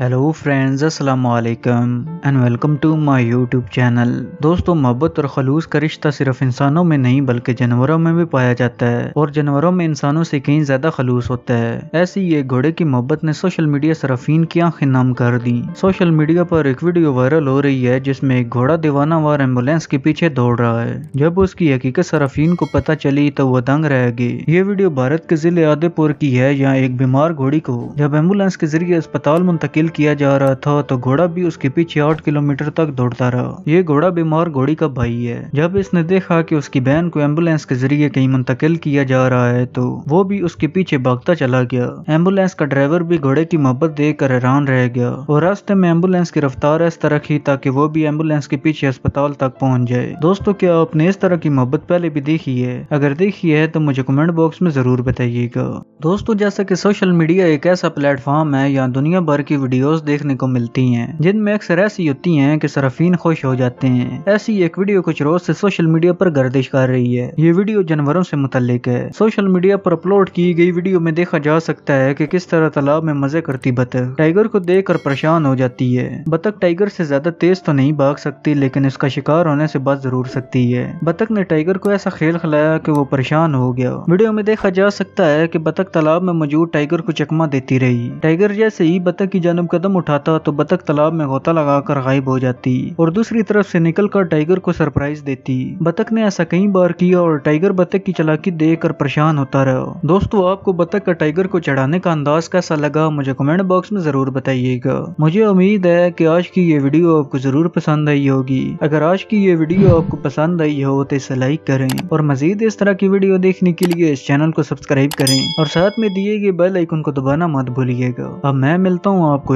hello friends अस्सलाम वालेकुम and welcome to my YouTube channel दोस्तों मोहब्बत और खलूस का रिश्ता सिर्फ इंसानों में नहीं बल्कि जानवरों में भी पाया जाता है और जानवरों में इंसानों से कहीं ज्यादा खलूस होता है ऐसी ये घोड़े की मोहब्बत ने सोशल मीडिया सराफीन की आंखें नाम कर दी सोशल मीडिया पर एक वीडियो वायरल हो रही है जिसमे एक घोड़ा दीवाना वार एम्बुलेंस के पीछे दौड़ रहा है जब उसकी हकीकत सराफीन को पता चली तो वह दंग रह गई ये वीडियो भारत के जिले आदिपुर की है यहाँ एक बीमार घोड़ी को जब एम्बुलेंस के जरिए अस्पताल मुंतकिल मील किया जा रहा था तो घोड़ा भी उसके पीछे आठ किलोमीटर तक दौड़ता रहा ये घोड़ा बीमार घोड़ी का भाई है जब इसने देखा कि उसकी बहन को एम्बुलेंस के जरिए कहीं मुंतकिल किया जा रहा है तो वो भी उसके पीछे भागता चला गया एम्बुलेंस का ड्राइवर भी घोड़े की मोहब्बत देख कर हैरान रह गया और रास्ते में एम्बुलेंस की रफ्तार तरह की ताकि वो भी एम्बुलेंस के पीछे अस्पताल तक पहुंच जाए दोस्तों क्या आपने इस तरह की मोहब्बत पहले भी देखी है अगर देखी है तो मुझे कमेंट बॉक्स में जरूर बताइएगा दोस्तों जैसा कि सोशल मीडिया एक ऐसा प्लेटफॉर्म है यहाँ दुनिया भर की वीडियो वीडियोस देखने को मिलती हैं जिनमें अक्सर ऐसी होती हैं कि सराफीन खुश हो जाते हैं ऐसी एक वीडियो कुछ रोज से सोशल मीडिया पर गर्दिश कर रही है ये वीडियो जानवरों से मुतलिक है सोशल मीडिया पर अपलोड की गई वीडियो में देखा जा सकता है कि किस तरह तालाब में मजे करती बतख टाइगर को देख कर परेशान हो जाती है बतख टाइगर से ज्यादा तेज तो नहीं भाग सकती लेकिन इसका शिकार होने से बच जरूर सकती है बतख ने टाइगर को ऐसा खेल खिलाया की वो परेशान हो गया वीडियो में देखा जा सकता है की बतख तालाब में मौजूद टाइगर को चकमा देती रही टाइगर जैसे ही बतख की जानब कदम उठाता तो बतख तालाब में गोता लगाकर गायब हो जाती और दूसरी तरफ से निकल कर टाइगर को सरप्राइज देती बतख ने ऐसा कई बार किया और टाइगर बतख की चलाकी देख कर परेशान होता रहा दोस्तों आपको बतख का टाइगर को चढ़ाने का अंदाज कैसा लगा मुझे कमेंट बॉक्स में जरूर बताइएगा मुझे उम्मीद है की आज की ये वीडियो आपको जरूर पसंद आई होगी अगर आज की ये वीडियो आपको पसंद आई हो तो इसे लाइक करें और मजीद इस तरह की वीडियो देखने के लिए इस चैनल को सब्सक्राइब करें और साथ में दिए गए बेल आइकन को दबाना मत भूलिएगा अब मैं मिलता हूँ आपको